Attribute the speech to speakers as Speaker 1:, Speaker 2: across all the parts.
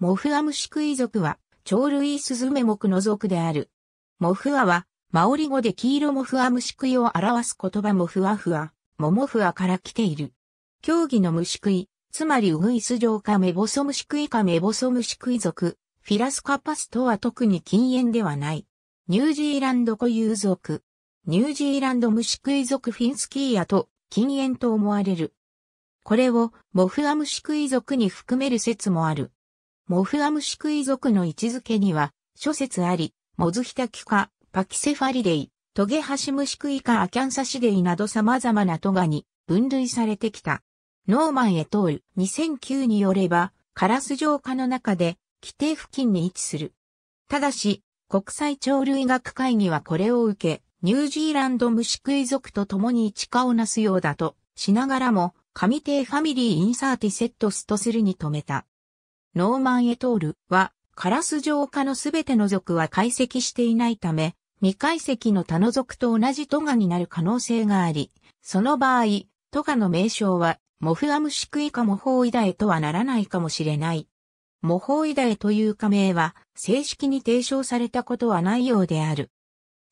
Speaker 1: モフアムシクイ族は、鳥類スズメ目の族である。モフアは、マオリ語で黄色モフアムシクイを表す言葉モフアフア、モモフアから来ている。競技の虫食い、つまりウグイス状かメボソムシクイかメボソムシクイ族、フィラスカパスとは特に禁煙ではない。ニュージーランド固有族。ニュージーランド虫食い族フィンスキーヤと禁煙と思われる。これをモフアムシクイ族に含める説もある。モフアムシクイ族の位置づけには、諸説あり、モズヒタキ科、パキセファリデイ、トゲハシムシクイ科アキャンサシデイなど様々なトガに分類されてきた。ノーマンへーる2009によれば、カラス浄化の中で、規定付近に位置する。ただし、国際鳥類学会議はこれを受け、ニュージーランド虫食い族と共に地下をなすようだと、しながらも、神帝ファミリーインサーティセットストするに止めた。ノーマン・エトールは、カラス浄化のすべての属は解析していないため、未解析の他の属と同じトガになる可能性があり、その場合、トガの名称は、モフアムシクイカモホーイダエとはならないかもしれない。モホーイダエという仮名は、正式に提唱されたことはないようである。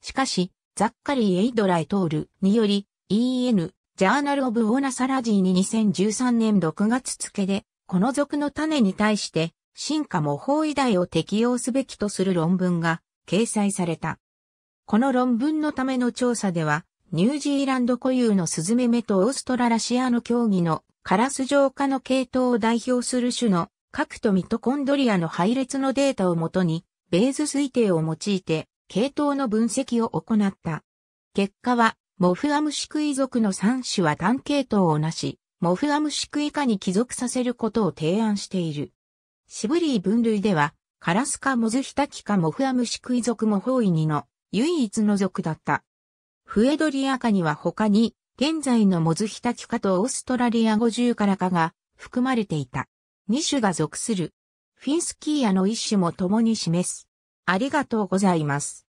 Speaker 1: しかし、ザッカリー・エイドラ・エトールにより、EN、ジャーナル・オブ・オーナ・サラジーに2013年6月付で、この属の種に対して、進化模倣医大を適用すべきとする論文が掲載された。この論文のための調査では、ニュージーランド固有のスズメメとオーストララシアの競技のカラス浄化の系統を代表する種の核とミトコンドリアの配列のデータをもとに、ベーズ推定を用いて、系統の分析を行った。結果は、モフアムシクイ族の3種は単系統をなし、モフアムシクイカに帰属させることを提案している。シブリー分類では、カラスカモズヒタキカモフアムシクイ属も方位2の唯一の属だった。フエドリアカには他に、現在のモズヒタキカとオーストラリア五0からかが含まれていた。2種が属する。フィンスキーヤの一種も共に示す。ありがとうございます。